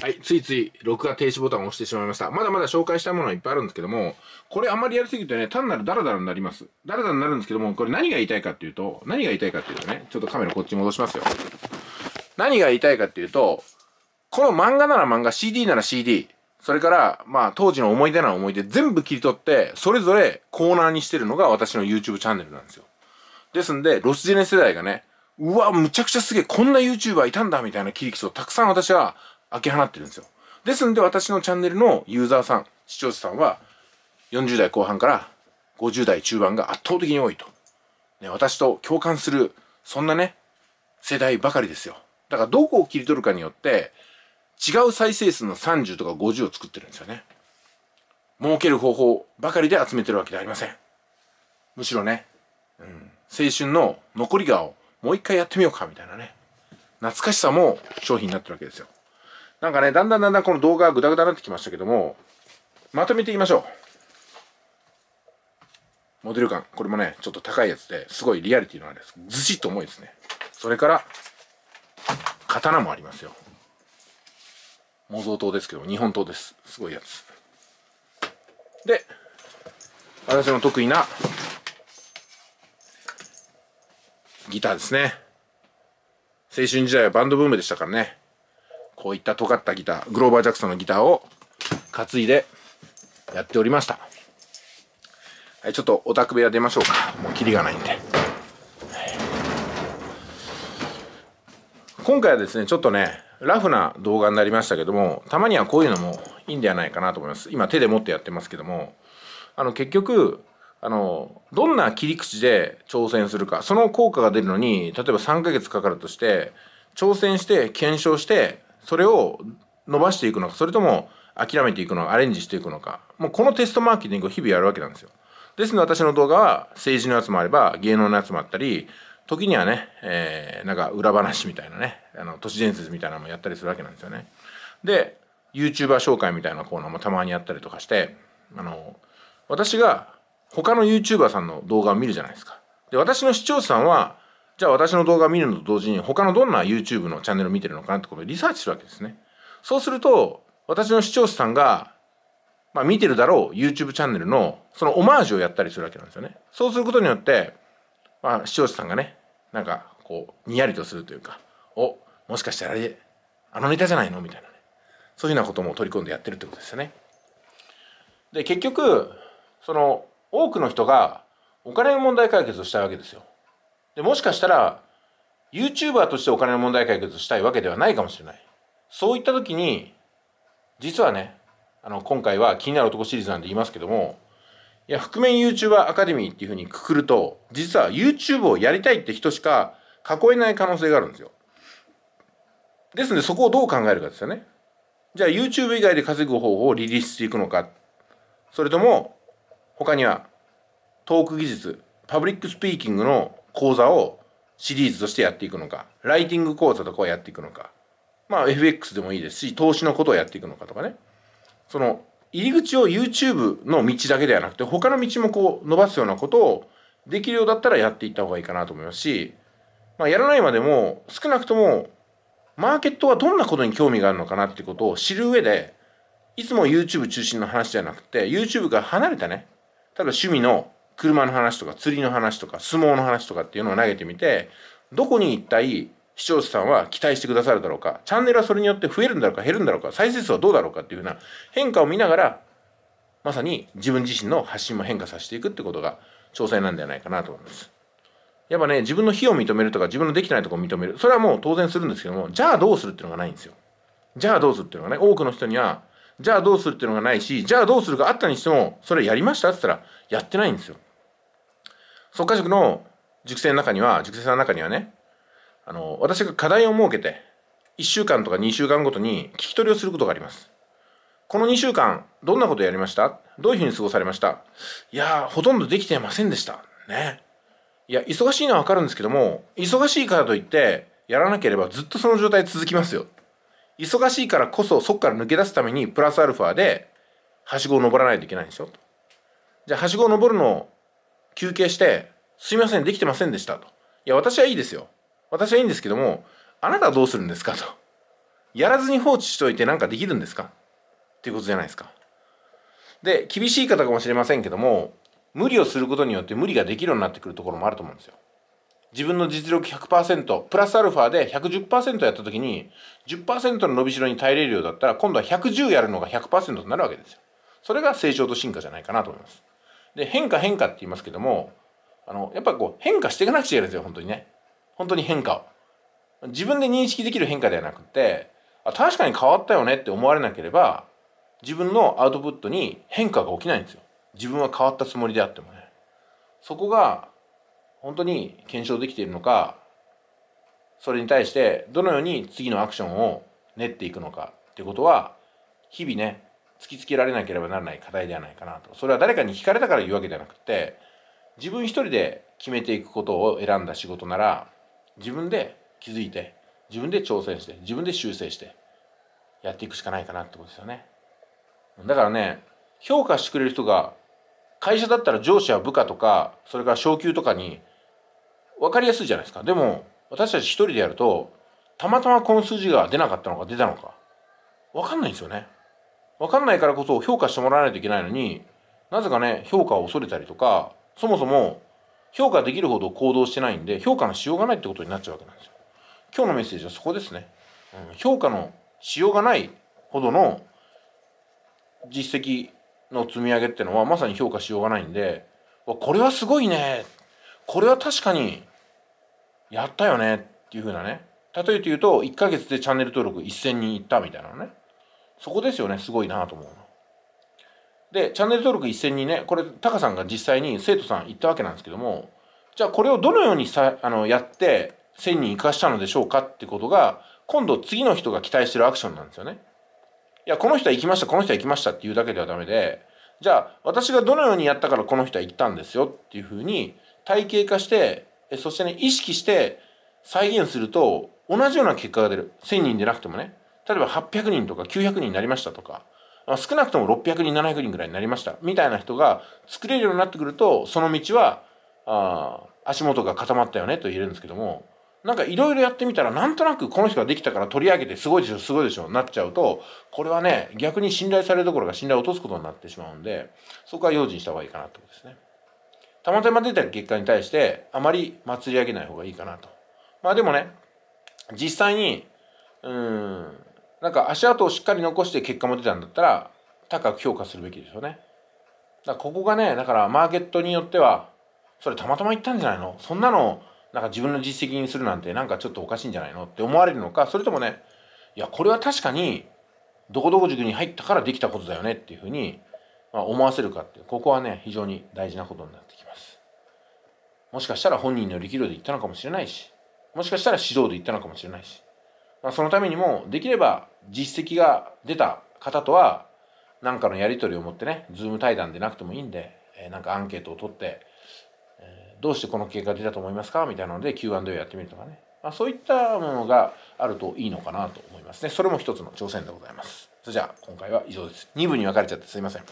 はい、ついつい録画停止ボタンを押してしまいました。まだまだ紹介したいものはいっぱいあるんですけども、これあんまりやりすぎるとね、単なるダラダラになります。ダラダラになるんですけども、これ何が言いたいかっていうと、何が言いたいかっていうとね、ちょっとカメラこっち戻しますよ。何が言いたいかっていうと、この漫画なら漫画、CD なら CD、それから、まあ、当時の思い出なら思い出、全部切り取って、それぞれコーナーにしてるのが私の YouTube チャンネルなんですよ。ですんで、ロスジェネ世代がね、うわ、むちゃくちゃすげえ、こんな YouTuber いたんだみたいな切り口をたくさん私は開け放ってるんですよ。ですんで私のチャンネルのユーザーさん、視聴者さんは40代後半から50代中盤が圧倒的に多いと。ね、私と共感する、そんなね、世代ばかりですよ。だからどこを切り取るかによって、違う再生数の30とか50を作ってるんですよね。儲ける方法ばかりで集めてるわけではありません。むしろね、うん、青春の残り顔、をもう一回やってみようかみたいなね。懐かしさも商品になってるわけですよ。なんかね、だんだんだんだんこの動画がグダグダになってきましたけども、まとめていきましょう。モデル感。これもね、ちょっと高いやつで、すごいリアリティのあるやつ。ずしっと重いですね。それから、刀もありますよ。模造刀ですけど、日本刀です。すごいやつ。で、私の得意な、ギターですね。青春時代はバンドブームでしたからね。こういった尖ったギター、グローバージャクソンのギターを担いでやっておりました。はい、ちょっとオタク部屋出ましょうか。もうキリがないんで。今回はですね、ちょっとね、ラフな動画になりましたけども、たまにはこういうのもいいんではないかなと思います。今手で持ってやってますけども、あの結局、あの、どんな切り口で挑戦するか、その効果が出るのに、例えば3ヶ月かかるとして、挑戦して、検証して、それを伸ばしていくのかそれとも諦めていくのかアレンジしていくのかもうこのテストマーケティングを日々やるわけなんですよですので私の動画は政治のやつもあれば芸能のやつもあったり時にはね、えー、なんか裏話みたいなねあの都市伝説みたいなのもやったりするわけなんですよねで YouTuber 紹介みたいなコーナーもたまにやったりとかしてあの私が他の YouTuber さんの動画を見るじゃないですかで私の視聴者さんはじゃあ私の動画を見るのと同時に他のどんな YouTube のチャンネルを見てるのかなってことリサーチするわけですね。そうすると私の視聴者さんが、まあ、見てるだろう YouTube チャンネルのそのオマージュをやったりするわけなんですよね。そうすることによって、まあ、視聴者さんがねなんかこうにやりとするというか「おもしかしてあれあのネタじゃないの?」みたいなねそういうようなことも取り込んでやってるってことですよね。で結局その多くの人がお金の問題解決をしたいわけですよ。でもしかしたら YouTuber としてお金の問題解決したいわけではないかもしれないそういった時に実はねあの今回は気になる男シリーズなんで言いますけどもいや覆面 YouTuber アカデミーっていうふうにくくると実は YouTube をやりたいって人しか囲えない可能性があるんですよですのでそこをどう考えるかですよねじゃあ YouTube 以外で稼ぐ方法をリリースしていくのかそれとも他にはトーク技術パブリックスピーキングの講座をシリーズとしてやっていくのか、ライティング講座とかをやっていくのか、まあ FX でもいいですし、投資のことをやっていくのかとかね。その、入り口を YouTube の道だけではなくて、他の道もこう伸ばすようなことをできるようだったらやっていった方がいいかなと思いますし、まあやらないまでも少なくともマーケットはどんなことに興味があるのかなってことを知る上で、いつも YouTube 中心の話じゃなくて、YouTube から離れたね、ただ趣味の車の話とか釣りの話とか相撲の話とかっていうのを投げてみてどこに一体視聴者さんは期待してくださるだろうかチャンネルはそれによって増えるんだろうか減るんだろうか再生数はどうだろうかっていうふうな変化を見ながらまさに自分自身の発信も変化させていくってことが詳細なんではないかなと思います。やっぱね自分の非を認めるとか自分のできてないとこを認めるそれはもう当然するんですけどもじゃあどうするっていうのがないんですよ。じゃあどうするっていうのがね多くの人にはじゃあどうするっていうのがないしじゃあどうするかあったにしてもそれやりましたって言ったらやってないんですよ。即果塾の塾生の中には塾生さんの中にはねあの私が課題を設けて1週間とか2週間ごとに聞き取りをすることがありますこの2週間どんなことやりましたどういうふうに過ごされましたいやほとんどできてませんでしたねいや忙しいのはわかるんですけども忙しいからといってやらなければずっとその状態続きますよ忙しいからこそそこから抜け出すためにプラスアルファではしごを登らないといけないんですよ。じゃあはしごを登るの休憩して、すいません、できてませんでしたと。いや、私はいいですよ。私はいいんですけども、あなたはどうするんですかと。やらずに放置しといてなんかできるんですかっていうことじゃないですか。で、厳しい方かもしれませんけども、無理をすることによって無理ができるようになってくるところもあると思うんですよ。自分の実力100%、プラスアルファで110%やったときに、10%の伸びしろに耐えれるようだったら、今度は110やるのが100%になるわけですよ。それが成長と進化じゃないかなと思います。で変化変化って言いますけどもあのやっぱこう変化していかなくちゃいけないんですよ本当にね本当に変化を自分で認識できる変化ではなくてあ確かに変わったよねって思われなければ自分のアウトプットに変化が起きないんですよ自分は変わったつもりであってもねそこが本当に検証できているのかそれに対してどのように次のアクションを練っていくのかっていうことは日々ね突きつけられなければならない課題ではないかなとそれは誰かに聞かれたから言うわけではなくて自分一人で決めていくことを選んだ仕事なら自分で気づいて自分で挑戦して自分で修正してやっていくしかないかなってことですよねだからね評価してくれる人が会社だったら上司や部下とかそれから昇給とかに分かりやすいじゃないですかでも私たち一人でやるとたまたまこの数字が出なかったのか出たのか分かんないんですよね分かんないからこそ評価してもらわないといけないのになぜかね評価を恐れたりとかそもそも評価できるほど行動してないんで評価のしようがないってことになっちゃうわけなんですよ。今日のメッセージはそこですね。うん、評価のしようがないほどの実績の積み上げってのはまさに評価しようがないんでこれはすごいねこれは確かにやったよねっていう風なね例えて言うと1ヶ月でチャンネル登録1000人いったみたいなのねそこですよねすごいなと思うでチャンネル登録1000人ねこれタカさんが実際に生徒さん行ったわけなんですけどもじゃあこれをどのようにさあのやって1000人生かしたのでしょうかってことが今度次の人が期待してるアクションなんですよねいやこの人は行きましたこの人は行きましたっていうだけではダメでじゃあ私がどのようにやったからこの人は行ったんですよっていうふうに体系化してそしてね意識して再現すると同じような結果が出る1000人でなくてもね例えば800人とか900人になりましたとか、少なくとも600人、700人ぐらいになりました。みたいな人が作れるようになってくると、その道は、あ足元が固まったよねと言えるんですけども、なんかいろいろやってみたら、なんとなくこの人ができたから取り上げてすごいでしょ、すごいでしょ、なっちゃうと、これはね、逆に信頼されるところが信頼を落とすことになってしまうんで、そこは用心した方がいいかなってことですね。たまたま出た結果に対して、あまり祭り上げない方がいいかなと。まあでもね、実際に、うん、なんか足跡をしっかり残して結果も出たんだったら高く評価するべきでしょうねだからここがねだからマーケットによってはそれたまたま言ったんじゃないのそんなのなんか自分の実績にするなんてなんかちょっとおかしいんじゃないのって思われるのかそれともねいやこれは確かにどこどこ塾に入ったからできたことだよねっていうふうに、まあ、思わせるかってここはね非常に大事なことになってきますもしかしたら本人の力量で言ったのかもしれないしもしかしたら指導で言ったのかもしれないしそのためにもできれば実績が出た方とは何かのやり取りを持ってね Zoom 対談でなくてもいいんで、えなんかアンケートを取って、えどうしてこの結果出たと思いますかみたいなので Q&A やってみるとかね、まあ、そういったものがあるといいのかなと思いますねそれも一つの挑戦でございますそれじゃあ今回は以上です2部に分かれちゃってすいません